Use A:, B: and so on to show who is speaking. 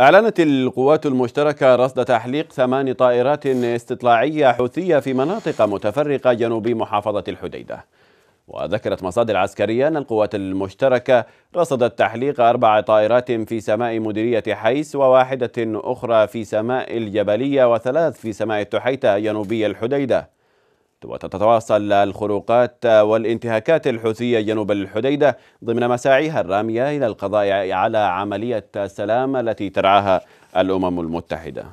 A: أعلنت القوات المشتركة رصد تحليق ثمان طائرات استطلاعية حوثية في مناطق متفرقة جنوب محافظة الحديدة وذكرت مصادر عسكرية أن القوات المشتركة رصدت تحليق أربع طائرات في سماء مديرية حيس وواحدة أخرى في سماء الجبلية وثلاث في سماء التحيتة جنوبي الحديدة وتتواصل الخروقات والانتهاكات الحوثية جنوب الحديدة ضمن مساعيها الرامية إلى القضاء على عملية السلام التي ترعاها الأمم المتحدة